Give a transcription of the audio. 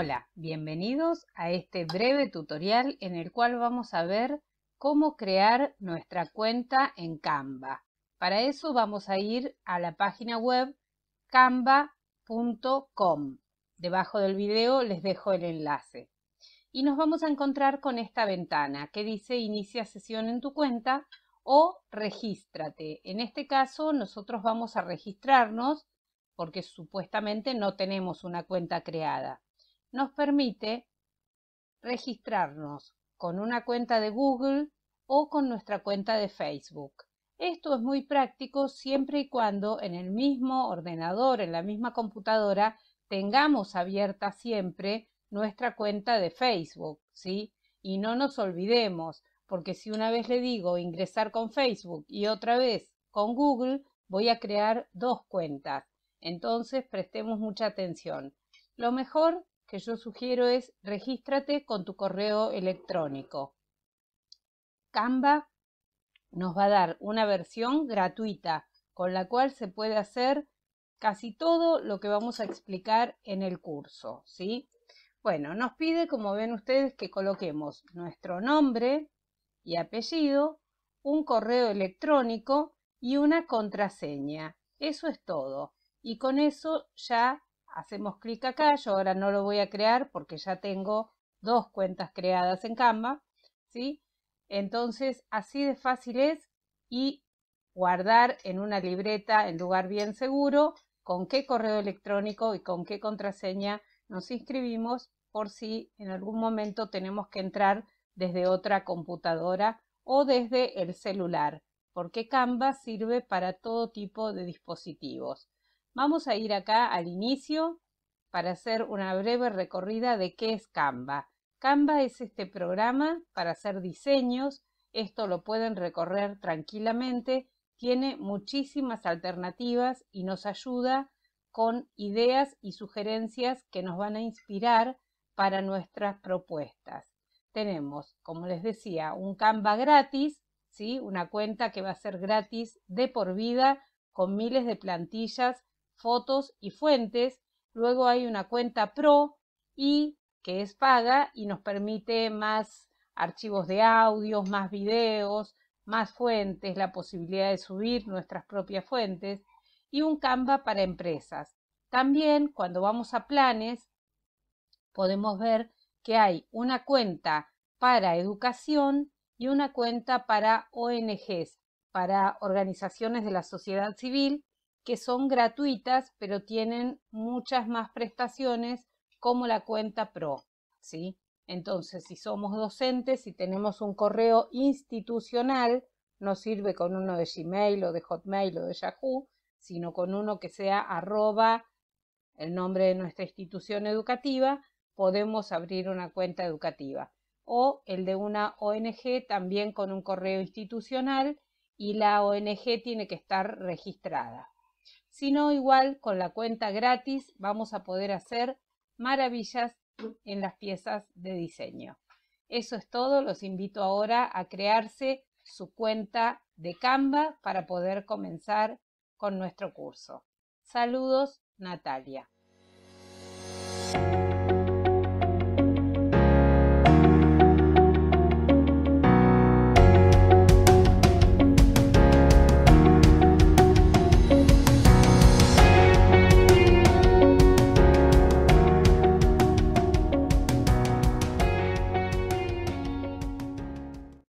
Hola, bienvenidos a este breve tutorial en el cual vamos a ver cómo crear nuestra cuenta en Canva. Para eso vamos a ir a la página web canva.com. Debajo del video les dejo el enlace. Y nos vamos a encontrar con esta ventana que dice inicia sesión en tu cuenta o regístrate. En este caso nosotros vamos a registrarnos porque supuestamente no tenemos una cuenta creada nos permite registrarnos con una cuenta de Google o con nuestra cuenta de Facebook. Esto es muy práctico siempre y cuando en el mismo ordenador, en la misma computadora, tengamos abierta siempre nuestra cuenta de Facebook, ¿sí? Y no nos olvidemos, porque si una vez le digo ingresar con Facebook y otra vez con Google, voy a crear dos cuentas. Entonces, prestemos mucha atención. Lo mejor que yo sugiero es regístrate con tu correo electrónico. Canva nos va a dar una versión gratuita con la cual se puede hacer casi todo lo que vamos a explicar en el curso, ¿sí? Bueno, nos pide, como ven ustedes, que coloquemos nuestro nombre y apellido, un correo electrónico y una contraseña. Eso es todo. Y con eso ya hacemos clic acá, yo ahora no lo voy a crear porque ya tengo dos cuentas creadas en Canva, ¿sí? Entonces, así de fácil es y guardar en una libreta en lugar bien seguro con qué correo electrónico y con qué contraseña nos inscribimos por si en algún momento tenemos que entrar desde otra computadora o desde el celular, porque Canva sirve para todo tipo de dispositivos. Vamos a ir acá al inicio para hacer una breve recorrida de qué es Canva. Canva es este programa para hacer diseños. Esto lo pueden recorrer tranquilamente. Tiene muchísimas alternativas y nos ayuda con ideas y sugerencias que nos van a inspirar para nuestras propuestas. Tenemos, como les decía, un Canva gratis, ¿sí? una cuenta que va a ser gratis de por vida con miles de plantillas fotos y fuentes. Luego hay una cuenta pro y que es paga y nos permite más archivos de audios, más videos, más fuentes, la posibilidad de subir nuestras propias fuentes y un Canva para empresas. También cuando vamos a planes podemos ver que hay una cuenta para educación y una cuenta para ONGs, para organizaciones de la sociedad civil que son gratuitas, pero tienen muchas más prestaciones como la cuenta PRO, ¿sí? Entonces, si somos docentes, si tenemos un correo institucional, no sirve con uno de Gmail o de Hotmail o de Yahoo, sino con uno que sea arroba el nombre de nuestra institución educativa, podemos abrir una cuenta educativa. O el de una ONG también con un correo institucional y la ONG tiene que estar registrada sino igual con la cuenta gratis vamos a poder hacer maravillas en las piezas de diseño. Eso es todo, los invito ahora a crearse su cuenta de Canva para poder comenzar con nuestro curso. Saludos, Natalia.